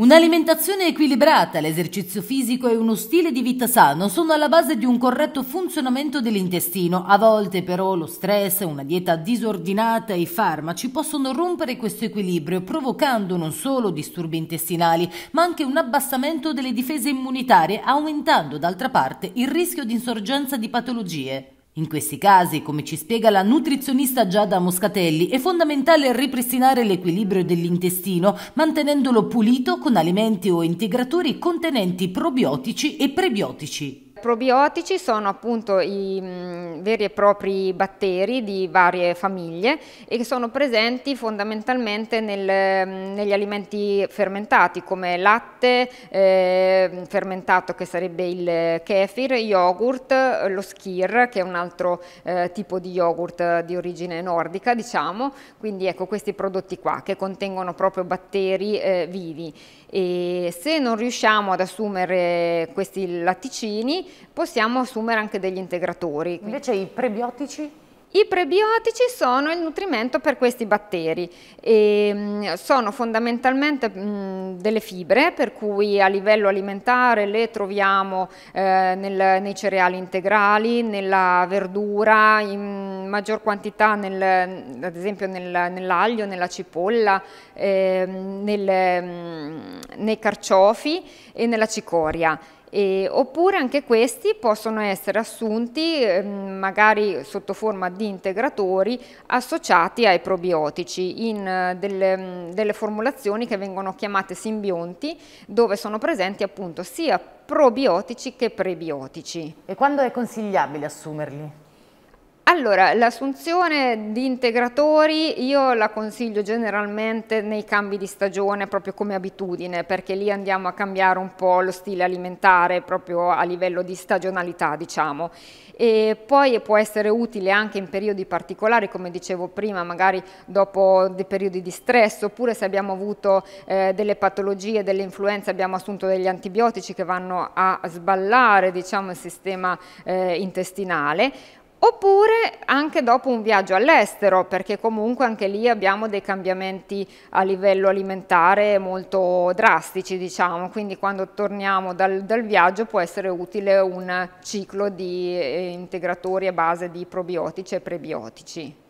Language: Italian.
Un'alimentazione equilibrata, l'esercizio fisico e uno stile di vita sano sono alla base di un corretto funzionamento dell'intestino. A volte però lo stress, una dieta disordinata e i farmaci possono rompere questo equilibrio, provocando non solo disturbi intestinali, ma anche un abbassamento delle difese immunitarie, aumentando d'altra parte il rischio di insorgenza di patologie. In questi casi, come ci spiega la nutrizionista Giada Moscatelli, è fondamentale ripristinare l'equilibrio dell'intestino mantenendolo pulito con alimenti o integratori contenenti probiotici e prebiotici probiotici sono appunto i mh, mm, veri e propri batteri di varie famiglie e che sono presenti fondamentalmente nel, mh, mm, negli alimenti fermentati come latte eh, fermentato che sarebbe il kefir, yogurt, lo skir che è un altro eh, tipo di yogurt di origine nordica diciamo, quindi ecco questi prodotti qua che contengono proprio batteri eh, vivi e se non riusciamo ad assumere questi latticini possiamo assumere anche degli integratori. Invece i prebiotici? I prebiotici sono il nutrimento per questi batteri, e mm, sono fondamentalmente mm, delle fibre per cui a livello alimentare le troviamo eh, nei cereali integrali, nella verdura, in maggior quantità nel, mm, ad esempio nell'aglio, nella cipolla, ehm, nei carciofi e nella cicoria. E, oppure anche questi possono essere assunti ehm, magari sotto forma di integratori associati ai probiotici in eh, delle, mm, delle, formulazioni che vengono chiamate simbionti dove sono presenti appunto sia probiotici che prebiotici. E quando è consigliabile assumerli? Allora, l'assunzione di integratori io la consiglio generalmente nei cambi di stagione proprio come abitudine, perché lì andiamo a cambiare un po' lo stile alimentare proprio a livello di stagionalità, diciamo. E poi può essere utile anche in periodi particolari, come dicevo prima, magari dopo dei periodi di stress, oppure se abbiamo avuto eh, delle patologie, delle influenze, abbiamo assunto degli antibiotici che vanno a sballare diciamo, il sistema eh, intestinale oppure anche dopo un viaggio all'estero, perché comunque anche lì abbiamo dei cambiamenti a livello alimentare molto drastici, diciamo, quindi quando torniamo dal, dal viaggio può essere utile un ciclo di eh, integratori a base di probiotici e prebiotici.